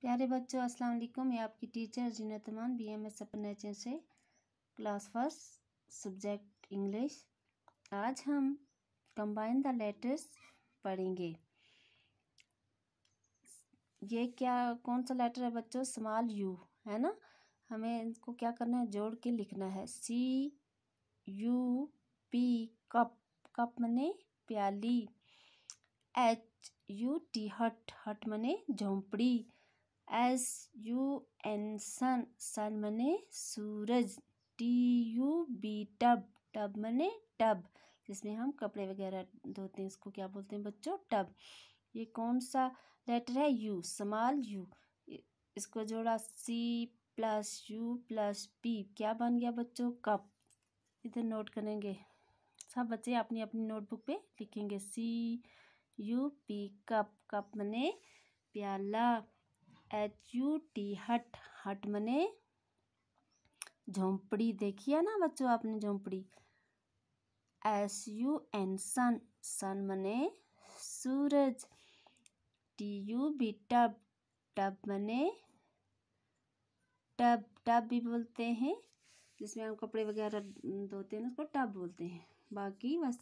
प्यारे बच्चों अस्सलाम वालेकुम मैं आपकी teacher Jeena B M S अपन से क्लास फर्स्ट सब्जेक्ट इंग्लिश आज हम कंबाइन द लेटर्स पढ़ेंगे ये क्या कौन सा लेटर है बच्चों स्मॉल यू है ना हमें इनको क्या करना है जोड़ के लिखना है C U P cup cup मने प्याली H U T hut hut मने झोंपड़ी S U N sun sun मने सूरज T U B tub tub मने टब जिसमें हम कपड़े वगैरह धोते हैं इसको क्या बोलते हैं बच्चों टब ये कौन सा लेटर है यू समाल यू इसको जोड़ा C plus U plus P क्या बन गया बच्चों कप इधर नोट करेंगे सब बच्चे अपनी अपनी नोटबुक पे लिखेंगे C U P cup cup मने प्याला H U T hut hut मने झोंपड़ी देखी है ना बच्चों आपने झोंपड़ी S U N sun sun मने सूरज T U B tub tub मने टब टब भी बोलते हैं जिसमें हम कपड़े वगैरह धोते हैं उसको टब बोलते हैं बाकी बस